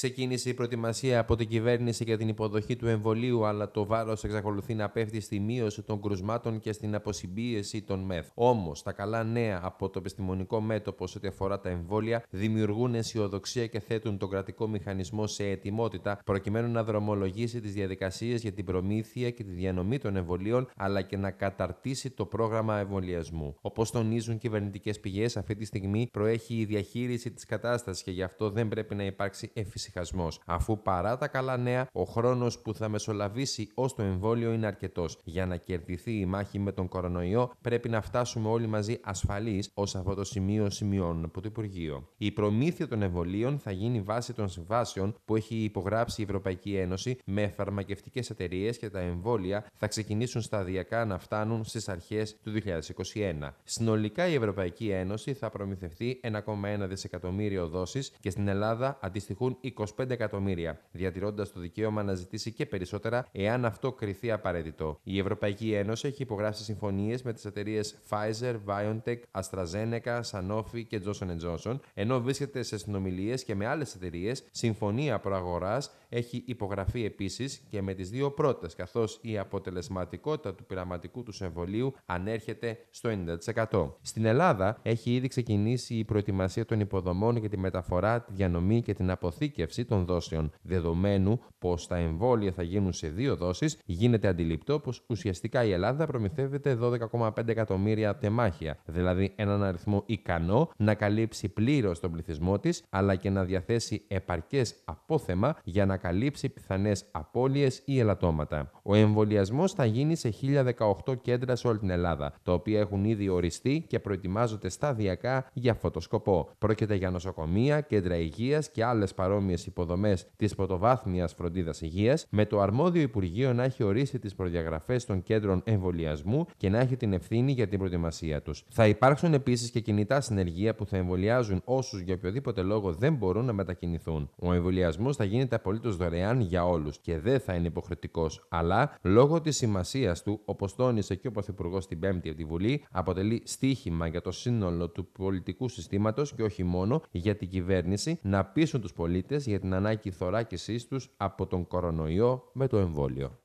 Ξεκίνησε η προετοιμασία από την κυβέρνηση για την υποδοχή του εμβολίου, αλλά το βάρος εξακολουθεί να πέφτει στη μείωση των κρουσμάτων και στην αποσυμπίεση των ΜΕΘ. Όμως, τα καλά νέα από το επιστημονικό μέτωπο σε ό,τι αφορά τα εμβόλια δημιουργούν αισιοδοξία και θέτουν τον κρατικό μηχανισμό σε ετοιμότητα, προκειμένου να δρομολογήσει τις διαδικασίες για την προμήθεια και τη διανομή των εμβολίων, αλλά και να καταρτήσει το πρόγραμμα εμβολιασμού. Όπως τονίζουν κυβερνητικές πηγές, αυτή τη στιγμή προέχει η διαχείριση της κατάστασης και γι' αυτό δεν πρέπει να υπάρξει εφησυχία αφού παρά τα καλά νέα, ο χρόνος που θα μεσολαβήσει ως το εμβόλιο είναι αρκετός. Για να κερδιθεί η μάχη με τον κορονοϊό, πρέπει να φτάσουμε όλοι μαζί ασφαλείς ως αυτό το σημείο σημειώνουν από το Υπουργείο. Η προμήθεια των εμβολίων θα γίνει βάση των συμβάσεων που έχει υπογράψει η Ευρωπαϊκή Ένωση με φαρμακευτικές εταιρείες και τα εμβόλια θα ξεκινήσουν σταδιακά να φτάνουν στις αρχές του 2021. Συνολικά η Ευρωπαϊκή Ένωση θα προμηθευτεί 1,1 δισεκατομμύριο δόσεις και στην Ελλάδα αντιστοιχούν 25 εκατομμύρια, διατηρώντας το δικαίωμα να ζητήσει και περισσότερα εάν αυτό κριθεί απαραίτητο. Η Ευρωπαϊκή Ένωση έχει υπογράψει συμφωνίες με τις εταιρείες Pfizer, BioNTech, AstraZeneca, Sanofi και Johnson Johnson, ενώ βρίσκεται σε συνομιλίες και με άλλες εταιρείες. Συμφωνία προαγοράς έχει υπογραφεί επίσης και με τις δύο πρώτες, καθώς η αποτελεσματικότητα του πειραματικού του εμβολίου ανέρχεται στο 90%. Στην Ελλάδα έχει ήδη ξεκινήσει η προετοιμασία των υποδομών για τη μεταφορά, τη διανομή και την αποθήκευση των δόσεων. Δεδομένου πως τα εμβόλια θα γίνουν σε δύο δόσεις, γίνεται αντιληπτό πως ουσιαστικά η Ελλάδα προμηθεύεται 12,5 εκατομμύρια τεμάχια, δηλαδή έναν αριθμό ικανό να καλύψει πλήρως τον πληθυσμό της, αλλά και να διαθέσει επαρκές απόθεμα για να καλύψει πιθανές απώλειες ή ελαττώματα. Ο εμβολιασμός θα γίνει σε 1018 κέντρα σε όλη την Ελλάδα, τα οποία έχουν ήδη οριστεί και προετοιμάζονται σταδιακά για αυτό το σκοπό. Πρόκειται για νοσοκομεία, κέντρα υγείας και άλλες παρόμοιες υποδομές της πρωτοβάθμιας φροντίδας υγείας, με το αρμόδιο Υπουργείο να έχει ορίσει τις προδιαγραφές των κέντρων εμβολιασμού και να έχει την ευθύνη για την προετοιμασία τους. Θα υπάρξουν επίσης και κινητά συνεργεία που θα εμβολιάζουν όσους για οποιοδήποτε λόγο δεν μπορούν να μετακινηθούν. Ο εμβολιασμός θα γίνεται απολύτως δωρεάν για όλους και δεν θα είναι υποχρεωτικός, αλλά λόγω της σημασίας του, όπως τόνισε και ο Πρωθυπουργός την Πέμπτη από τη Βουλή, αποτελεί στίχημα για το σύνολο του πολιτικού συστήματος και όχι μόνο για την κυβέρνηση να πείσουν τους πολίτες για την ανάγκη θωράκισής τους από τον κορονοϊό με το εμβόλιο.